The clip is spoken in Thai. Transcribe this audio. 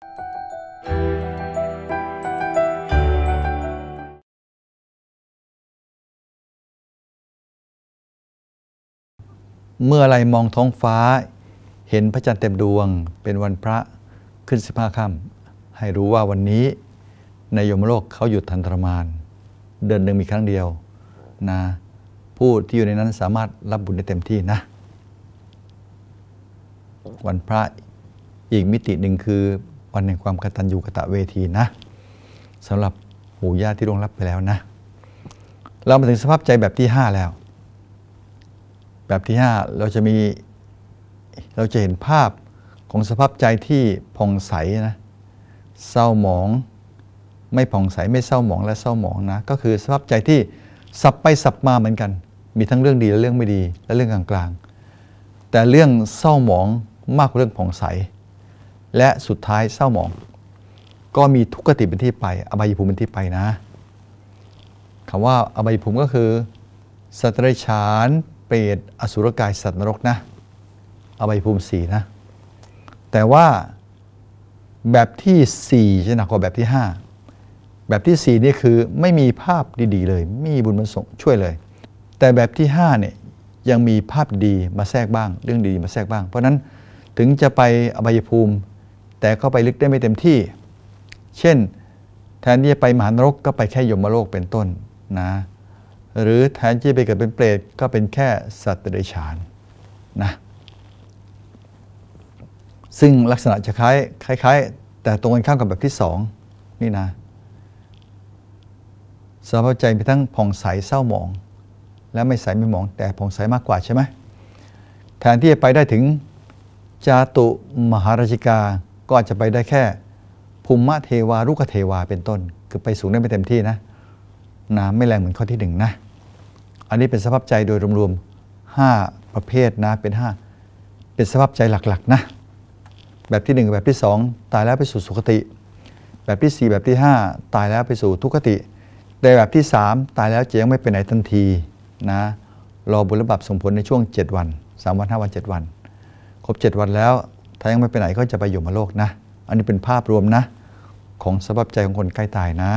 เมื่อไรมองท้องฟ้า เห็นพระจันทร์เต็มดวงเป็นวันพระขึ้นสิบห้าค่ำให้รู้ว่าวันนี้ในยมโลกเขาหยุดทันตรมานเดินหนึ่งมีครั้งเดียวนะผู้ที่อยู่ในนั้นสามารถรับบุญได้เต็มที่นะ วันพระอีกมิติหนึ่งคือวันแห่งความกตัญญูกะตะเวทีนะสำหรับปู่ย่าที่ร่วงรับไปแล้วนะ เรามาถึงสภาพใจแบบที่ 5 แล้ว แบบที่5เราจะมีเราจะเห็นภาพของสภาพใจที่ผ่องใสนะเศร้าหมอง ไม่ผ่องใสไม่เศร้าหมองและเศร้าหมองนะก็คือสภาพใจที่สับไปสับมาเหมือนกัน มีทั้งเรื่องดีและเรื่องไม่ดีและเรื่องกลางๆแต่เรื่องเศร้าหมองมากกว่าเรื่องผ่องใสและสุดท้ายเศร้าหมอง ก็มีทุกขติเป็นที่ไปอบายภูมิเป็นที่ไปนะคำว่าอบายภูมิก็คือสัตว์ไรฉานเปรตอสุรกายสัตว์นรกนะอบายภูมิสี่นะแต่ว่าแบบที่4จะหนักกว่าแบบที่ 5 แบบที่4นี่คือไม่มีภาพดี ๆ เลยไม่มีบุญมันส่งช่วยเลย แต่แบบที่5เนี่ยยังมีภาพดีมาแทรกบ้างเรื่องดีมาแทรกบ้าง เพราะนั้นถึงจะไปอบายภูมิแต่เข้าไปลึกได้ไม่เต็มที่ เช่นแทนที่จะไปมหานรกก็ไปแค่ยมโลกเป็นต้นนะ หรือแทนที่จะไปเกิดเป็นเปรตก็เป็นแค่สัตว์เดรัจฉานนะ ซึ่งลักษณะจะคล้ายคล้ายแต่ตรงกันข้ามกับแบบที่สองนี่นะสภาพใจมีทั้งผ่องใสเศร้าหมอง และไม่ใสไม่หมองแต่ผ่องใสมากกว่าใช่ไหมแทนที่จะไปได้ถึงจาตุมหาราชิกาก็อาจจะไปได้แค่ภูมิเทวารุกเทวาเป็นต้น คือไปสูงได้ไม่เต็มที่นะน้าไม่แรงเหมือนข้อที่หนึ่งนะอันนี้เป็นสภาพใจโดยรวมๆ5ประเภทนะ เป็น 5 เป็นสภาพใจหลักๆนะแบบที่1แบบที่ 2 ตายแล้วไปสู่สุคติ แบบที่ 4 แบบที่ 5 ตายแล้วไปสู่ทุกขติต่แบบที่ 3 ตายแล้วจะยังไม่ไปไหนทันทีนะรอบุญระบาปส่งผลในช่วง 7 วัน3วัน5 วัน 7 วันครบ7 วันแล้วถ้ายังไม่ไปไหนก็จะไปอยู่มาโลกนะ อันนี้เป็นภาพรวมนะ ของสภาพใจของคนใกล้ตายนะ